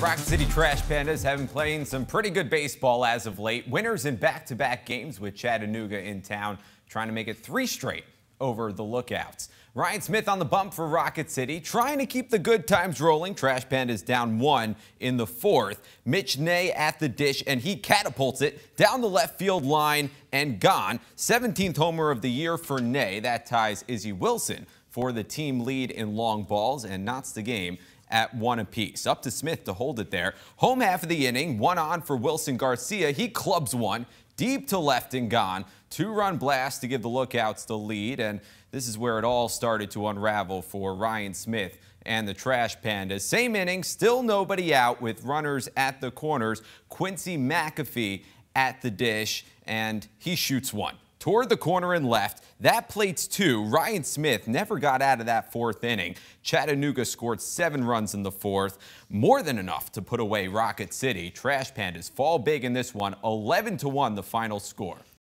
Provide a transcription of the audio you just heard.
Rock City Trash Pandas have been playing some pretty good baseball as of late. Winners in back-to-back games with Chattanooga in town, trying to make it three straight over the Lookouts. Ryan Smith on the bump for Rocket City, trying to keep the good times rolling. Trash Pandas down one in the fourth. Mitch Ney at the dish, and he catapults it down the left field line and gone. 17th homer of the year for Ney. That ties Izzy Wilson for the team lead in long balls and knots the game at one apiece. Up to Smith to hold it there. Home half of the inning, one on for Wilson Garcia. He clubs one deep to left and gone. Two-run blast to give the Lookouts the lead, and this is where it all started to unravel for Ryan Smith and the Trash Pandas. Same inning, still nobody out with runners at the corners. Quincy McAfee at the dish, and he shoots one toward the corner and left. That plates two. Ryan Smith never got out of that fourth inning. Chattanooga scored seven runs in the fourth, more than enough to put away Rocket City. Trash Pandas fall big in this one, 11 to 1 the final score.